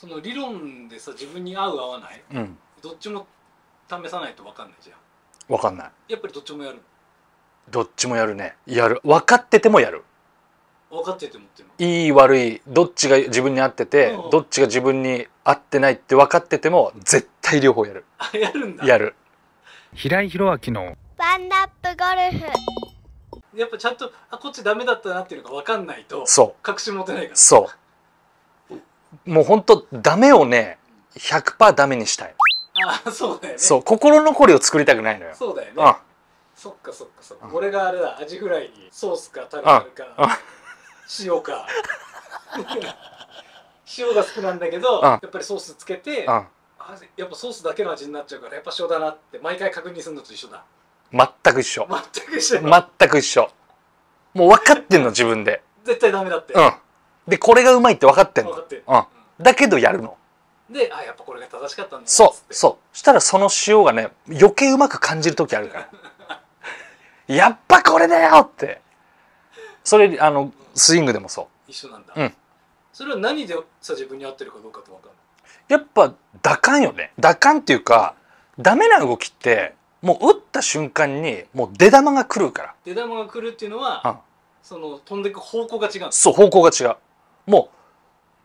その理論でさ自分に合う合わない、うん、どっちも試さないと分かんないじゃん分かんないやっぱりどっちもやるどっちもやるねやる分かっててもやる分かっててもっていい悪いどっちが自分に合ってて、うん、どっちが自分に合ってないって分かってても絶対両方やるあやるんだやる平井宏明のワンナップゴルフやっぱちゃんとあこっちダメだったなっていうのが分かんないとそう確信持てないからそうもう本当ダメをね100%ダメにしたいあそうだよねそう心残りを作りたくないのよそうだよね、うん、そっかそっかそっか、うん、これがあれだアジフライにソースかタルタルか、うん、塩か 塩が好きなんだけど、やっぱりソースつけて、あやっぱソースだけの味になっちゃうからやっぱ塩だなって毎回確認するのと一緒だ全く一緒全く一緒全く一緒もう分かってんの自分で絶対ダメだってうんでこれがうまいって分かってんのてうん、だけどやるのであやっぱこれが正しかったんだそうそうしたらその塩がね余計うまく感じる時あるから やっぱこれだよってそれあのスイングでもそう一緒なんだ、うんそれは何でさ自分に合ってるかどうかと分かるやっぱ打感よね打感っていうかダメな動きってもう打った瞬間にもう出玉が来るから出玉が来るっていうのは、うんその飛んでく方向が違うんですそう方向が違う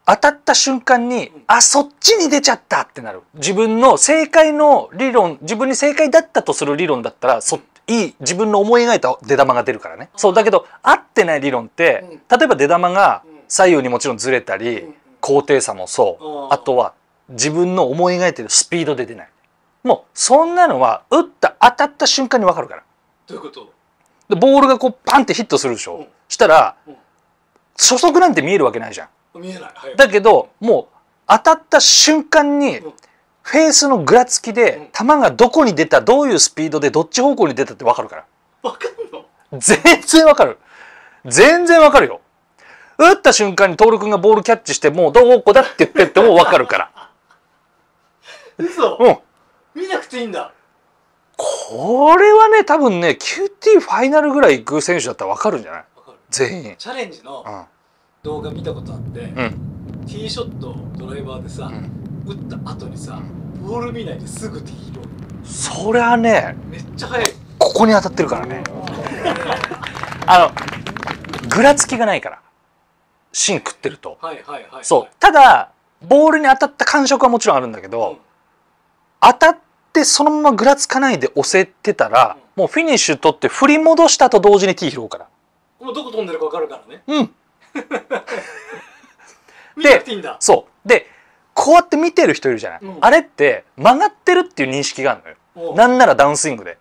当たった瞬間に、あ、そっちに出ちゃったってなる。自分の正解の理論、自分に正解だったとする理論だったら、そいい自分の思い描いた出玉が出るからね。そうだけど合ってない理論って例えば出玉が左右にもちろんずれたり高低差もそうあとは自分の思い描いてるスピードで出ないもうそんなのは打った当たった瞬間に分かるからどういうことでボールがこうパンってヒットするでしょ、うしたら、初速なんて見えるわけないじゃん見えない、はい、だけどもう当たった瞬間に、フェースのぐらつきで、球がどこに出たどういうスピードでどっち方向に出たって分かるから分かるの全然分かる全然分かるよ打った瞬間に徹君がボールキャッチしてもうどこだって言ってっても分かるから嘘うん見なくていいんだこれはね多分ね QT ファイナルぐらい行く選手だったら分かるんじゃない全員チャレンジの、うん動画見たことあって、うん、ティーショットをドライバーでさ、うん、打った後にさボール見ないですぐティーロそりゃねめっちゃ速いここに当たってるからね あのぐらつきがないから芯食ってると、はいはいはい、はい、そうただボールに当たった感触はもちろんあるんだけど、うん、当たってそのままぐらつかないで押せてたら、もうフィニッシュ取って振り戻したと同時にティー拾うからもうどこ飛んでるか分かるからねうん でそうでこうやって見てる人いるじゃない、うん、あれって曲がってるっていう認識があるのよなんならダウンスイングで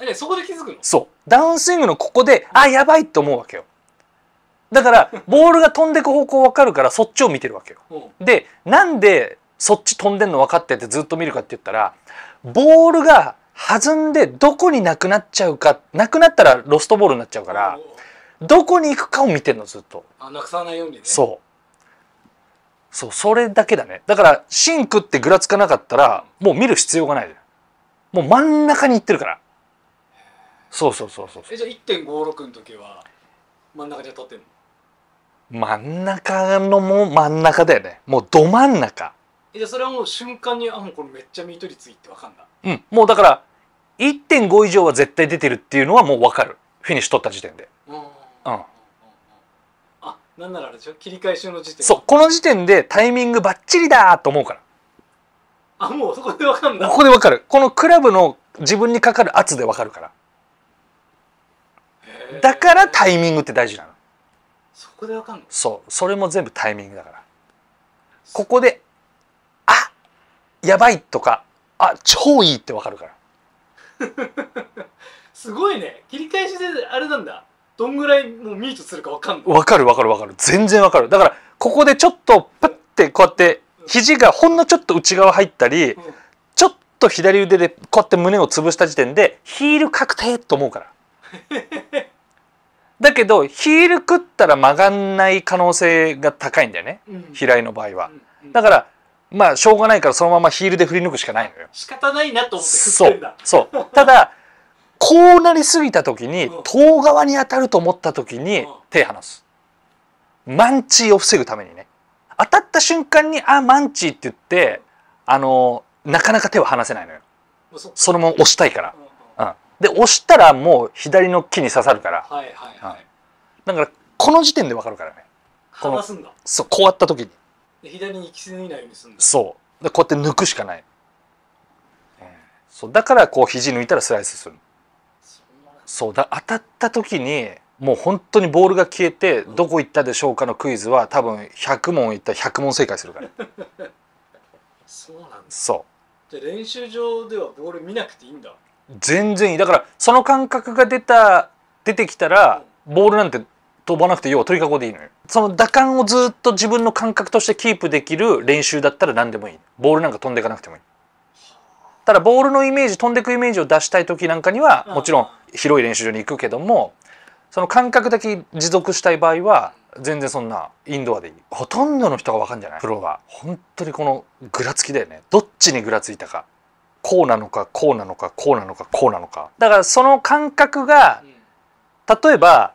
えそこで気づくのそうダウンスイングのここで、うん、あやばいって思うわけよだからボールが飛んでく方向分かるからそっちを見てるわけよ、でなんでそっち飛んでんの分かっててずっと見るかって言ったらボールが弾んでどこになくなっちゃうかなくなったらロストボールになっちゃうからどこに行くかを見てんのずっとあなくさないようにねそうそうそれだけだねだからシンクってぐらつかなかったらもう見る必要がないもう真ん中に行ってるからそうそうそうそうえじゃあ1.56の時は真ん中で立ってんの真ん中のも真ん中だよねもうど真ん中えじゃあそれはもう瞬間にあもうこれめっちゃ見取りついって分かんだうんもうだから1.5以上は絶対出てるっていうのはもう分かるフィニッシュ取った時点で、うんうんあなんならあれでしょ切り返しの時点そうこの時点でタイミングバッチリだと思うからあもうそこでわかんだここでわかるこのクラブの自分にかかる圧でわかるからだからタイミングって大事なのそこでわかんのそうそれも全部タイミングだからここで「あやばい」とか「あ超いい」ってわかるから すごいね切り返しであれなんだどんぐらいもうミートするか分かんないわかるわかるわかる全然わかるだからここでちょっとプッてこうやって肘がほんのちょっと内側入ったり、うん、ちょっと左腕でこうやって胸を潰した時点でヒール確定と思うから だけどヒール食ったら曲がんない可能性が高いんだよね、うん、平井の場合は、うん、だからまあしょうがないからそのままヒールで振り抜くしかないのよ仕方ないなと思ってそうそうただこうなりすぎた時に遠側に当たると思った時に手離すマンチーを防ぐためにね当たった瞬間に「あマンチー」って言ってあのなかなか手を離せないのよそのまま押したいから、うん、で押したらもう左の木に刺さるから、はいはいはい、うん、だからこの時点で分かるからね離すんだそうこうやった時に左に行き過ぎないようにするんだそうでこうやって抜くしかない、そうだからこう肘抜いたらスライスするそうだ当たった時にもう本当にボールが消えて「どこ行ったでしょうか?」のクイズは多分100問いったら100問正解するから そうなんだそうじゃ練習場ではボール見なくていいんだ全然いいだからその感覚が出た出てきたら、うん、ボールなんて飛ばなくて要は鳥かごでいいのよその打感をずっと自分の感覚としてキープできる練習だったら何でもいいボールなんか飛んでいかなくてもいいただボールのイメージ飛んでくイメージを出したい時なんかにはもちろん広い練習場に行くけどもその感覚だけ持続したい場合は全然そんなインドアでいいほとんどの人が分かんじゃないプロが本当にこのぐらつきだよねどっちにぐらついたかこうなのかこうなのかこうなのかこうなのかだからその感覚が例えば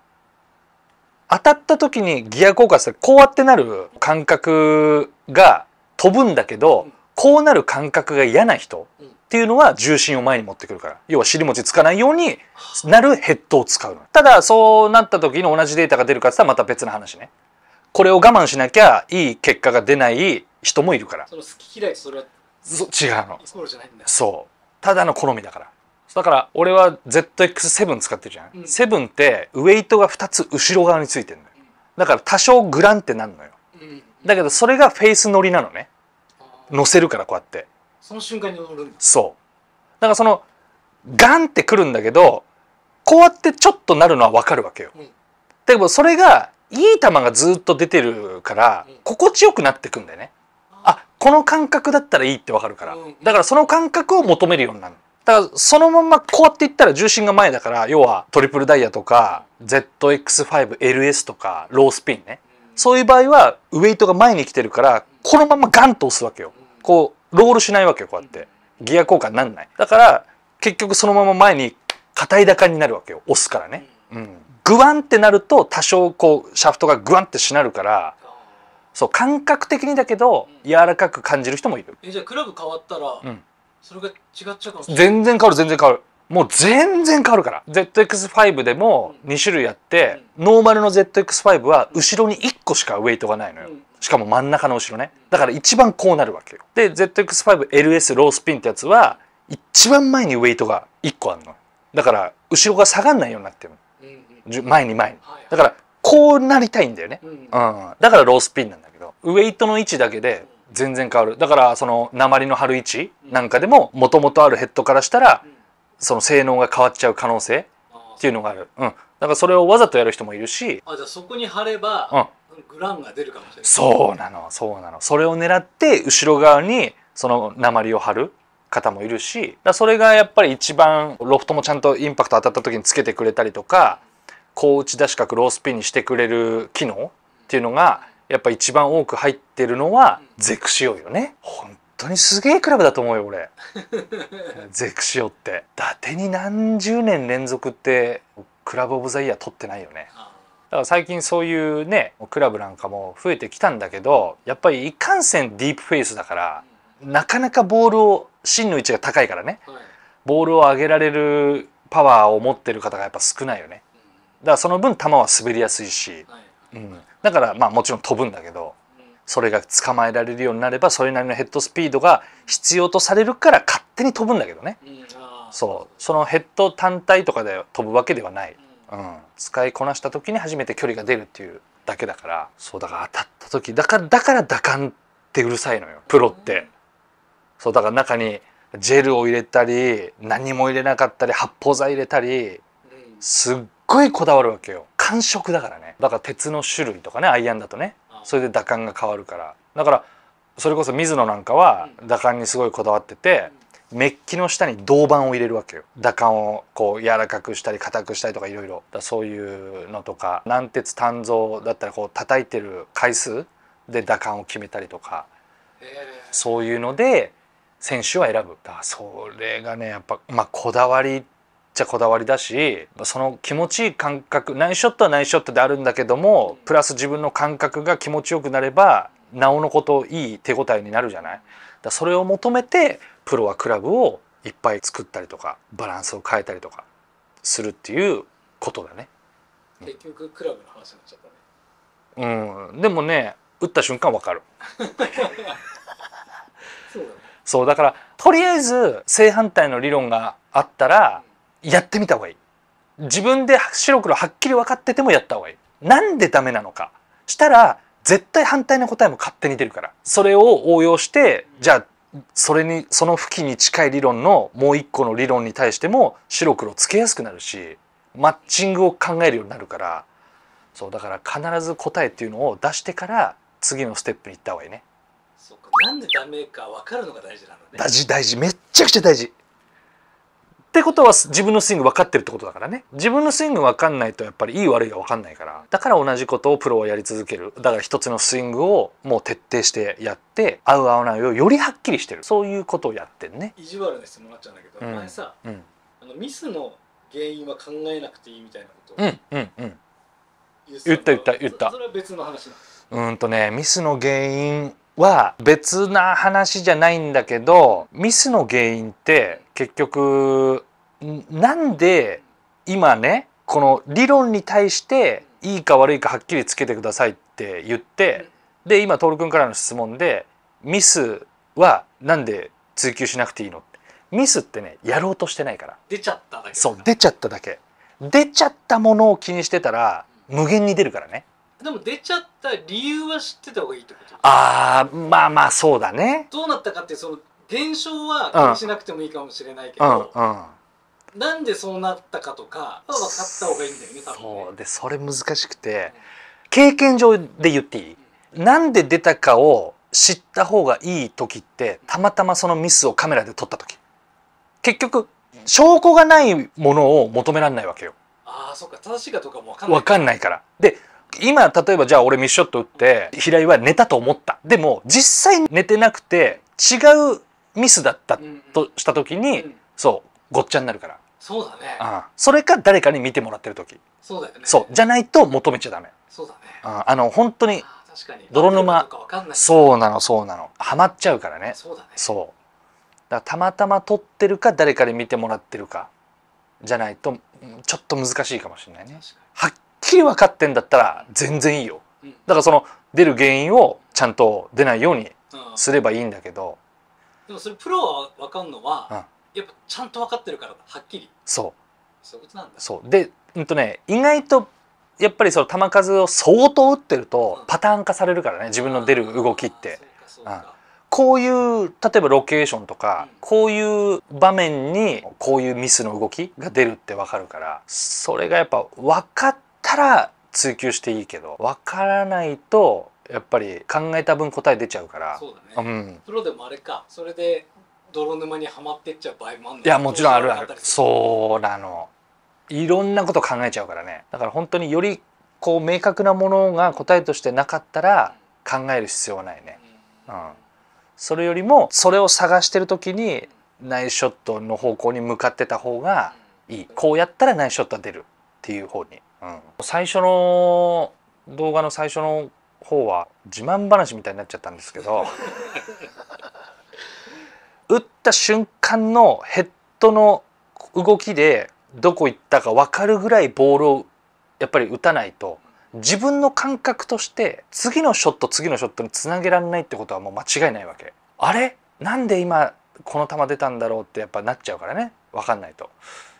当たった時にギア交換するこうやってなる感覚が飛ぶんだけどこうなる感覚が嫌な人っていうのは重心を前に持ってくるから要は尻餅つかないようになるヘッドを使うのただそうなった時に同じデータが出るかって言ったらまた別の話ねこれを我慢しなきゃいい結果が出ない人もいるからその好き嫌いそれはそ違うのそうただの好みだからだから俺は ZX7 使ってるじゃん、うん、7ってウエイトが2つ後ろ側についてるのよだから多少グランってなるのよ、うん、だけどそれがフェイス乗りなのね乗せるからこうやってその瞬間に踊るそうだからそのガンってくるんだけどこうやってちょっとなるのは分かるわけよ、うん、でもそれがいい球がずっと出てるから、心地よくなってくんだよねあこの感覚だったらいいって分かるから、だからその感覚を求めるようになるだからそのままこうやっていったら重心が前だから要はトリプルダイヤとか ZX5LS とかロースピンねそういう場合はウエイトが前に来てるからこのままガンと押すわけよこうロールしないわけよこうやってギア交換なんないだから結局そのまま前に硬い打になるわけよ押すからね、うん、グワンってなると多少こうシャフトがグワンってしなるからそう感覚的にだけど柔らかく感じる人もいる、えじゃあクラブ変わったら、うん、それが違っちゃうかもしれない全然変わる全然変わるもう全然変わるから ZX5 でも2種類あって、ノーマルの ZX5 は後ろに1個しかウェイトがないのよ、しかも真ん中の後ろねだから一番こうなるわけよで ZX5LS ロースピンってやつは一番前にウェイトが1個あるのだから後ろが下がんないようになってる前に前にだからこうなりたいんだよね、うん、だからロースピンなんだけどウェイトの位置だけで全然変わるだからその鉛の張る位置なんかでももともとあるヘッドからしたら、その性能が変わっちゃう可能性っていうのがあるうんだからそれをわざとやる人もいるしあじゃあそこに貼れば、うん、グランが出るかもしれないそうなのそうなのそれを狙って後ろ側にその鉛を貼る方もいるしだそれがやっぱり一番ロフトもちゃんとインパクト当たった時につけてくれたりとか高打ち出し角ロースピンにしてくれる機能っていうのがやっぱ一番多く入ってるのはゼクシオよね本当にすげえクラブだと思うよ俺ゼクシオって伊達に何十年連続ってクラブ・オブ・ザ・イヤー取ってないよねだから最近そういうねクラブなんかも増えてきたんだけどやっぱりいかんせんディープフェイスだからなかなかボールを芯の位置が高いからね、はい、ボールを上げられるパワーを持ってる方がやっぱ少ないよねだからその分球は滑りやすいし、はい、うん、だからまあもちろん飛ぶんだけどそれが捕まえられるようになればそれなりのヘッドスピードが必要とされるから勝手に飛ぶんだけどね、うん、そうそのヘッド単体とかで飛ぶわけではない、うん、うん、使いこなした時に初めて距離が出るっていうだけだからそうだから当たった時だからだから打感ってうるさいのよプロって、うん、そうだから中にジェルを入れたり何も入れなかったり発泡剤入れたりすっごいこだわるわけよ感触だからねだから鉄の種類とかねアイアンだとねそれで打感が変わるからだからそれこそ水野なんかは打感にすごいこだわってて、メッキの下に銅板を入れるわけよ打感をこう柔らかくしたり硬くしたりとかいろいろそういうのとか軟鉄鍛造だったらこう叩いてる回数で打感を決めたりとか、えー、そういうので選手は選ぶだそれがねやっぱまあこだわりちゃこだわりだしその気持ちいい感覚ナイスショットはナイスショットであるんだけどもプラス自分の感覚が気持ちよくなればなおのこといい手応えになるじゃないだそれを求めてプロはクラブをいっぱい作ったりとかバランスを変えたりとかするっていうことだね。結局クラブの話になっちゃったね。うん、でもね打った瞬間わかる。そうだ、ねそう、だからとりあえず正反対の理論があったらやってみた方がいい自分で白黒はっきり分かっててもやった方がいいなんでダメなのかしたら絶対反対の答えも勝手に出るからそれを応用してじゃあそれにその付近に近い理論のもう一個の理論に対しても白黒つけやすくなるしマッチングを考えるようになるからそうだから必ず答えっていうのを出してから次のステップに行った方がいいね。そうかなんでダメか分かるのが大事なのね。大事大事めっちゃくちゃ大事。ってことは自分のスイング分かってるってことだからね自分のスイング分かんないとやっぱりいい悪いが分かんないからだから同じことをプロはやり続けるだから一つのスイングをもう徹底してやって合う合わないをよりはっきりしてるそういうことをやってんね意地悪な質問になっちゃうんだけど、うん、前さ、うん、あのミスの原因は考えなくていいみたいなことを、うんうんうん、言った言った言ったそれは別の話うんとねミスの原因は別な話じゃないんだけどミスの原因って結局なんで今ねこの理論に対していいか悪いかはっきりつけてくださいって言ってで今徹君からの質問でミスはなんで追求しなくていいのミスってねやろうとしてないから出ちゃっただけそう出ちゃっただけ出ちゃったものを気にしてたら無限に出るからねでも出ちゃった理由は知ってた方がいいってことああまあまあそうだねどうなったかってその現象は気にしなくてもいいかもしれないけど、うんうん、なんでそうなったかとか分かった方がいいんだよね多分ねそうでそれ難しくて経験上で言っていい、うん、なんで出たかを知った方がいい時ってたまたまそのミスをカメラで撮った時結局証拠がないものを求められないわけよああそっか正しいかとかも分かんない分かんないからで今例えばじゃあ俺ミスショット打って平井は寝たと思ったでも実際寝てなくて違うミスだったとした時に、そうごっちゃになるからそうだね、うん、それか誰かに見てもらってる時そうだよねそうじゃないと求めちゃダメそうだね、うん、あの本当に泥沼そうなのそうなのハマっちゃうからねそうだねそうだたまたま撮ってるか誰かに見てもらってるかじゃないとちょっと難しいかもしれないねはっきり分かってんだったら全然いいよ、うん、だからその出る原因をちゃんと出ないようにすればいいんだけど、うん、でもそれプロは分かんのは、うんやっぱちゃんと分かってるからはっきりそうそういうことなんだそうでうんとね意外とやっぱりその球数を相当打ってるとパターン化されるからね自分の出る動きって、こういう例えばロケーションとか、うん、こういう場面にこういうミスの動きが出るって分かるからそれがやっぱ分かったら追求していいけど分からないとやっぱり考えた分答え出ちゃうからそうだね、うん、プロでもあれかそれで泥沼にはまってっちゃう場合もあるのいやもちろんあるあるそうなのいろんなこと考えちゃうからねだから本当によりこう明確なものが答えとしてなかったら考える必要はないね、うん、うん、それよりもそれを探してる時にナイスショットの方向に向かってた方がいい、こうやったらナイスショットは出るっていう方に、うん、最初の動画の最初の方は自慢話みたいになっちゃったんですけど 打った瞬間のヘッドの動きでどこ行ったか分かるぐらいボールをやっぱり打たないと自分の感覚として次のショット次のショットにつなげられないってことはもう間違いないわけあれなんで今この球出たんだろうってやっぱなっちゃうからね分かんないと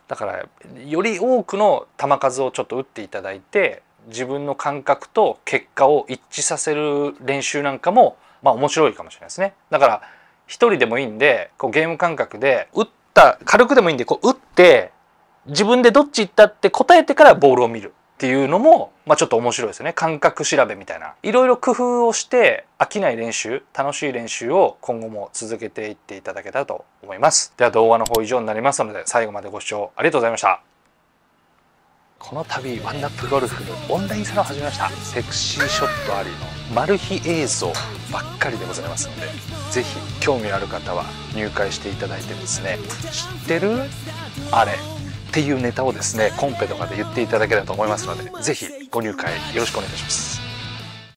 だからより多くの球数をちょっと打っていただいて自分の感覚と結果を一致させる練習なんかもまあ面白いかもしれないですねだから1人でもいいんでこうゲーム感覚で打った軽くでもいいんでこう打って自分でどっち行ったって答えてからボールを見るっていうのも、まあ、ちょっと面白いですよね感覚調べみたいないろいろ工夫をして飽きない練習楽しい練習を今後も続けていっていただけたらと思いますでは動画の方以上になりますので最後までご視聴ありがとうございましたこの度ワンナップゴルフのオンラインサロン始めましたセクシーショットありのマル秘映像ばっかりでございますので是非興味のある方は入会していただいてですね知ってるあれっていうネタをですねコンペとかで言っていただければと思いますので是非ご入会よろしくお願いします